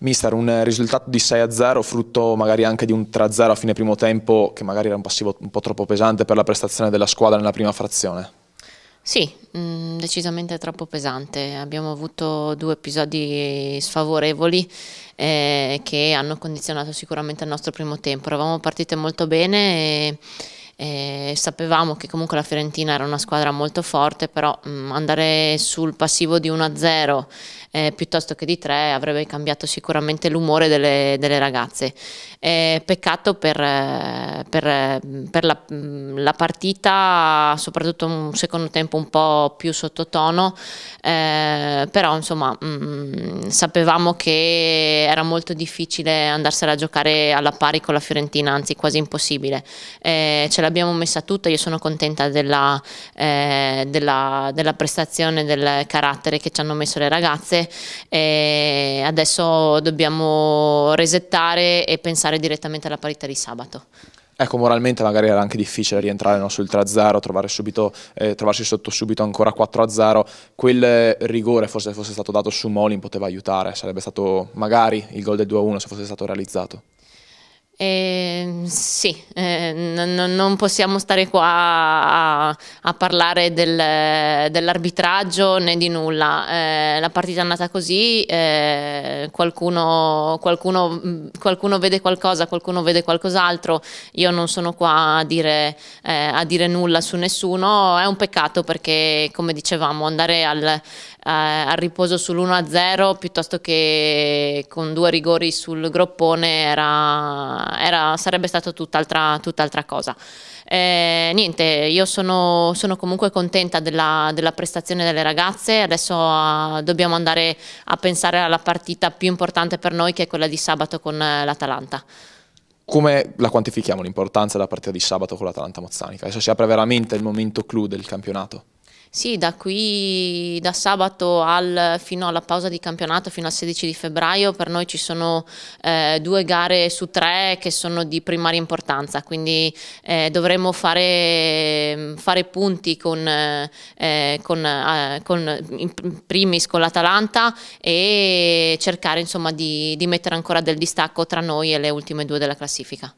Mister, un eh, risultato di 6-0 frutto magari anche di un 3-0 a fine primo tempo che magari era un passivo un po' troppo pesante per la prestazione della squadra nella prima frazione? Sì, mh, mm, decisamente troppo pesante. Abbiamo avuto due episodi sfavorevoli eh, che hanno condizionato sicuramente il nostro primo tempo. Eravamo partite molto bene e eh, sapevamo che comunque la Fiorentina era una squadra molto forte, però mh, mm, andare sul passivo di 1-0 eh, piuttosto che di 3 avrebbe cambiato sicuramente l'umore delle, delle ragazze. Eh, peccato per, eh, per, eh, per la, mm, la, partita, soprattutto un secondo tempo un po' più sottotono, eh, però insomma mh, mm, sapevamo che era molto difficile andarsela a giocare alla pari con la Fiorentina, anzi quasi impossibile. ce l'abbiamo messa tutta, io sono contenta della, eh, della, della, prestazione, del carattere che ci hanno messo le ragazze e adesso dobbiamo resettare e pensare direttamente alla parità di sabato. Ecco, moralmente magari era anche difficile rientrare no, sul 3-0, eh, trovarsi sotto subito ancora 4-0. Quel rigore, forse fosse stato dato su Molin, poteva aiutare, sarebbe stato magari il gol del 2-1 se fosse stato realizzato. Eh, sì, eh, n- non possiamo stare qua a, a parlare del, dell'arbitraggio né di nulla. Eh, la partita è andata così, eh, qualcuno, qualcuno, qualcuno, vede qualcosa, qualcuno vede qualcos'altro. Io non sono qua a dire, eh, a dire nulla su nessuno. È un peccato perché, come dicevamo, andare al, eh, al riposo sull'1-0 piuttosto che con due rigori sul groppone era, era, sarebbe stata tutt'altra, tutt'altra cosa. Eh, niente, io sono, sono comunque contenta della, della, prestazione delle ragazze, adesso uh, dobbiamo andare a pensare alla partita più importante per noi che è quella di sabato con uh, l'Atalanta. Come la quantifichiamo l'importanza della partita di sabato con l'Atalanta Mozzanica? Adesso si apre veramente il momento clou del campionato. Sì, da qui, da sabato al, fino alla pausa di campionato, fino al 16 di febbraio, per noi ci sono eh, due gare su tre che sono di primaria importanza, quindi eh, dovremo fare, fare, punti con, eh, con, eh, con, in primis con l'Atalanta e cercare insomma, di, di mettere ancora del distacco tra noi e le ultime due della classifica.